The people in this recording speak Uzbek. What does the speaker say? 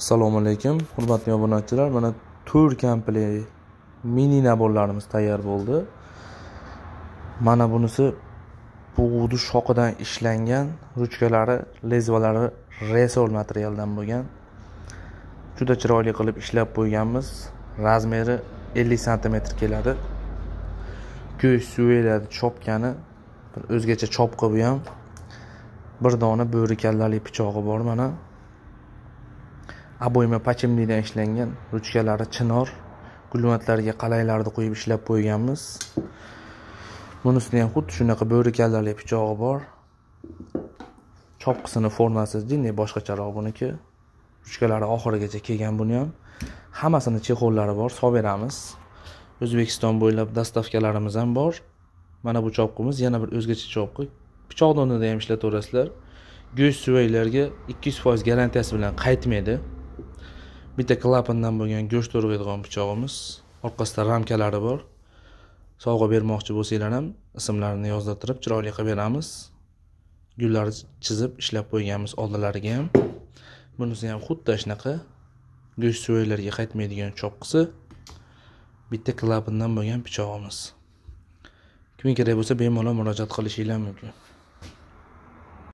assalomu alaykum hurmatli obunachilar mana tur kampli mini nabonlarimiz tayyor bo'ldi mana bunisi bug'udi shoqidan ishlangan ruchkalari lezvalari resol materialdan bo'lgan juda chiroyli qilib ishlab qo'yganmiz razmeri 50 santimetr keladi go'sht suveladi chopgani bir o'zgacha chopqi bu ham bir dona bo'ri kallali pichog'i bor mana abo'yma pachimlidan ishlangan ruchkalari chinor gulmatlariga qalaylarni qo'yib ishlab qo'yganmiz bunisini ham xuddi shunaqa bo'ri kallali pichog'i bor chopqisini formasi jinday boshqacharoq buniki ruchkalari oxirigacha kelgan buni ham hammasini chexollari bor solib beramiz o'zbekiston bo'ylab dastavkalarimiz ham bor mana bu chopqimiz yana bir o'zgacha chopqi pichoq donida ham ishlataverasizlar go'sht suvaklarga ikki yuz foiz garantiyasi bilan qaytmaydi bitta klapandan bo'lgan go'sht to'rg'aydigan pichog'imiz orqasida ramkalari bor sovg'a bermoqchi bo'lsanglar ham ismlarini yozdirtirib chiroyli qilib beramiz gullar chizib ishlab qo'yganmiz oldilariga ham bunisi ham xuddi shunaqa go'sht so'yalarga qaytmaydigan cho'qqisi bitta klapandan bo'lgan pichog'imiz kim kerak bo'lsa bemalol murojaat qilishinglar mumkin